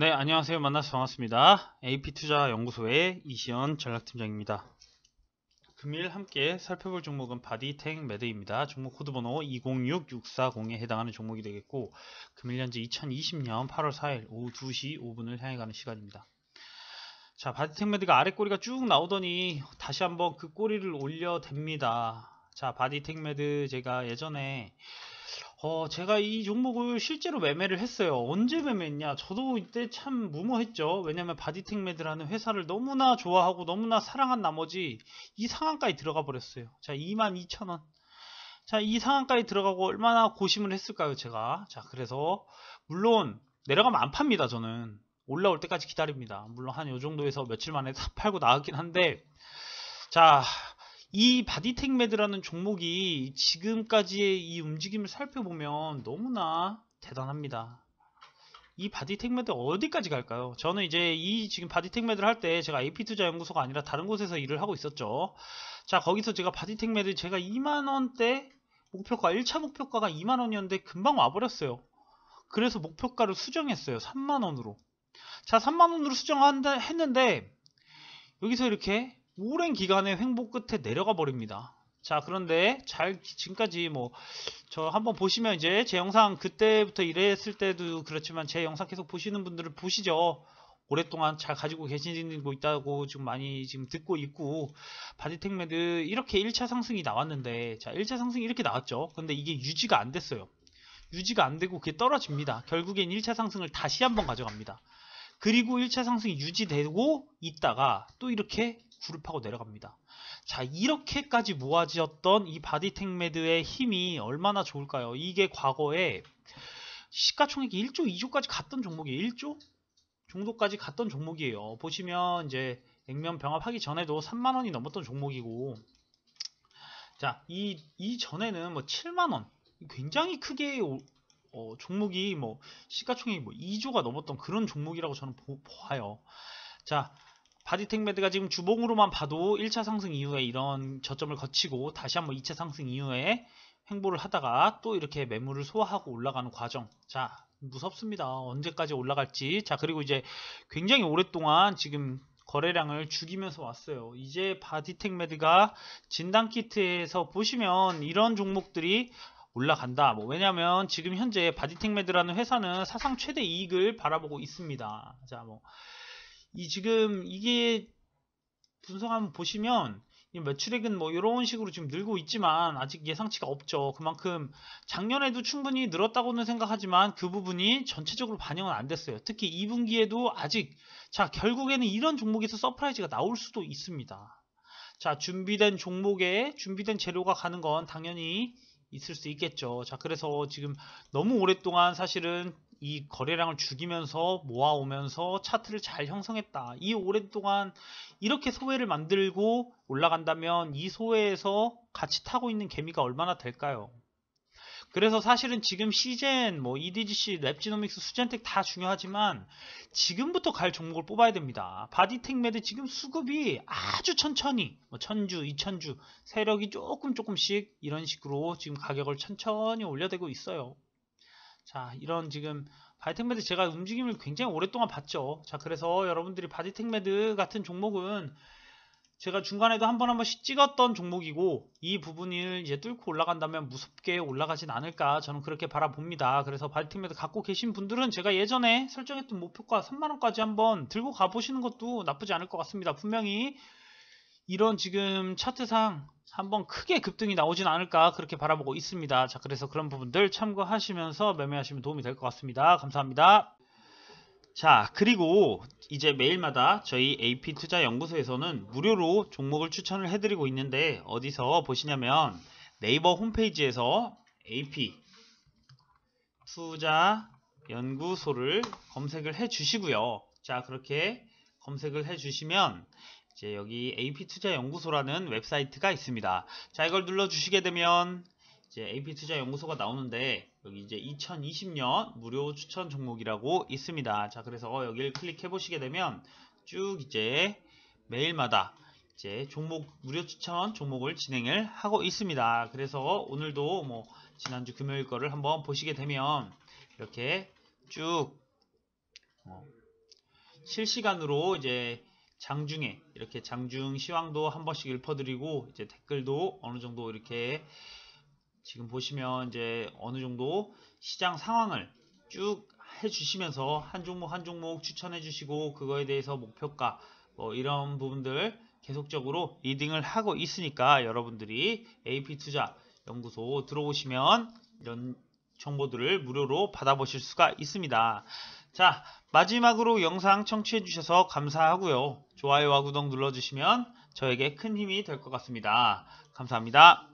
네, 안녕하세요. 만나서 반갑습니다. AP투자연구소의 이시연 전략팀장입니다. 금일 함께 살펴볼 종목은 바디탱 매드입니다. 종목 코드번호 206640에 해당하는 종목이 되겠고 금일 현재 2020년 8월 4일 오후 2시 5분을 향해 가는 시간입니다. 자, 바디탱 매드가 아래 꼬리가 쭉 나오더니 다시 한번 그 꼬리를 올려댑니다. 자, 바디탱 매드 제가 예전에 어, 제가 이 종목을 실제로 매매를 했어요. 언제 매매했냐? 저도 이때 참 무모했죠. 왜냐면 바디텍매드라는 회사를 너무나 좋아하고 너무나 사랑한 나머지 이 상한가에 들어가 버렸어요. 자, 22,000원. 자, 이 상한가에 들어가고 얼마나 고심을 했을까요, 제가? 자, 그래서 물론 내려가면 안 팝니다, 저는. 올라올 때까지 기다립니다. 물론 한요 정도에서 며칠 만에 다 팔고 나왔긴 한데 자, 이 바디텍매드라는 종목이 지금까지의 이 움직임을 살펴보면 너무나 대단합니다. 이 바디텍매드 어디까지 갈까요? 저는 이제 이 지금 바디텍매드를 할 때 제가 AP투자연구소가 아니라 다른 곳에서 일을 하고 있었죠. 자 거기서 제가 바디텍매드 제가 2만원대 목표가 1차 목표가가 2만원이었는데 금방 와버렸어요. 그래서 목표가를 수정했어요. 3만원으로. 자 3만원으로 수정한다 했는데 여기서 이렇게 오랜 기간의 횡보 끝에 내려가 버립니다. 자 그런데 잘 지금까지 뭐 저 한번 보시면 이제 제 영상 그때부터 이랬을 때도 그렇지만 제 영상 계속 보시는 분들을 보시죠. 오랫동안 잘 가지고 계시고 있다고 지금 많이 지금 듣고 있고 바디텍매드 이렇게 1차 상승이 나왔는데 자 1차 상승이 이렇게 나왔죠 근데 이게 유지가 안 됐어요 유지가 안 되고 그게 떨어집니다 결국엔 1차 상승을 다시 한번 가져갑니다 그리고 1차 상승이 유지되고 있다가 또 이렇게 구립하고 내려갑니다. 자 이렇게까지 모아지었던 이 바디텍매드의 힘이 얼마나 좋을까요? 이게 과거에 시가총액이 1조, 2조까지 갔던 종목이에요. 1조 정도까지 갔던 종목이에요. 보시면 이제 액면 병합하기 전에도 3만 원이 넘었던 종목이고 자, 이, 이 전에는 뭐 7만원. 굉장히 크게, 어, 종목이 뭐, 시가총액이 뭐 2조가 넘었던 그런 종목이라고 저는 보, 봐요. 자, 바디텍매드가 지금 주봉으로만 봐도 1차 상승 이후에 이런 저점을 거치고 다시 한번 2차 상승 이후에 행보를 하다가 또 이렇게 매물을 소화하고 올라가는 과정 자 무섭습니다 언제까지 올라갈지 자 그리고 이제 굉장히 오랫동안 지금 거래량을 죽이면서 왔어요 이제 바디텍매드가 진단키트에서 보시면 이런 종목들이 올라간다 뭐 왜냐면 하 지금 현재 바디텍매드라는 회사는 사상 최대 이익을 바라보고 있습니다 자뭐 이 지금 이게 분석 한번 보시면 매출액은 뭐 이런 식으로 지금 늘고 있지만 아직 예상치가 없죠. 그만큼 작년에도 충분히 늘었다고는 생각하지만 그 부분이 전체적으로 반영은 안 됐어요. 특히 2분기에도 아직 자 결국에는 이런 종목에서 서프라이즈가 나올 수도 있습니다. 자 준비된 종목에 준비된 재료가 가는 건 당연히 있을 수 있겠죠. 자 그래서 지금 너무 오랫동안 사실은 이 거래량을 죽이면서 모아오면서 차트를 잘 형성했다. 이 오랫동안 이렇게 소외를 만들고 올라간다면 이 소외에서 같이 타고 있는 개미가 얼마나 될까요? 그래서 사실은 지금 시젠, 뭐 EDGC, 랩지노믹스, 수젠텍 다 중요하지만 지금부터 갈 종목을 뽑아야 됩니다. 바디텍매드 지금 수급이 아주 천천히 뭐 천주, 이천주 세력이 조금 조금씩 이런 식으로 지금 가격을 천천히 올려대고 있어요. 자 이런 지금 바이텍매드 제가 움직임을 굉장히 오랫동안 봤죠 자 그래서 여러분들이 바디텍매드 같은 종목은 제가 중간에도 한번 한 번씩 찍었던 종목이고 이 부분을 이제 뚫고 올라간다면 무섭게 올라가진 않을까 저는 그렇게 바라봅니다. 그래서 바이텍매드 갖고 계신 분들은 제가 예전에 설정했던 목표가 3만원까지 한번 들고 가보시는 것도 나쁘지 않을 것 같습니다. 분명히 이런 지금 차트상 한번 크게 급등이 나오진 않을까 그렇게 바라보고 있습니다. 자, 그래서 그런 부분들 참고하시면서 매매하시면 도움이 될 것 같습니다. 감사합니다. 자, 그리고 이제 매일마다 저희 AP 투자 연구소에서는 무료로 종목을 추천을 해드리고 있는데 어디서 보시냐면 네이버 홈페이지에서 AP 투자 연구소를 검색을 해 주시고요. 자, 그렇게 검색을 해 주시면 이제 여기 AP투자연구소라는 웹사이트가 있습니다. 자 이걸 눌러주시게 되면 이제 AP투자연구소가 나오는데 여기 이제 2020년 무료 추천 종목이라고 있습니다. 자 그래서 여기를 클릭해 보시게 되면 쭉 이제 매일마다 이제 종목 무료 추천 종목을 진행을 하고 있습니다. 그래서 오늘도 뭐 지난주 금요일 거를 한번 보시게 되면 이렇게 쭉 뭐 실시간으로 이제 장중에 이렇게 장중 시황도 한 번씩 읊어드리고 이제 댓글도 어느 정도 이렇게 지금 보시면 이제 어느 정도 시장 상황을 쭉 해주시면서 한 종목 한 종목 추천해주시고 그거에 대해서 목표가 뭐 이런 부분들 계속적으로 리딩을 하고 있으니까 여러분들이 AP투자 연구소 들어오시면 이런 정보들을 무료로 받아보실 수가 있습니다. 자, 마지막으로 영상 청취해주셔서 감사하고요. 좋아요와 구독 눌러주시면 저에게 큰 힘이 될 것 같습니다. 감사합니다.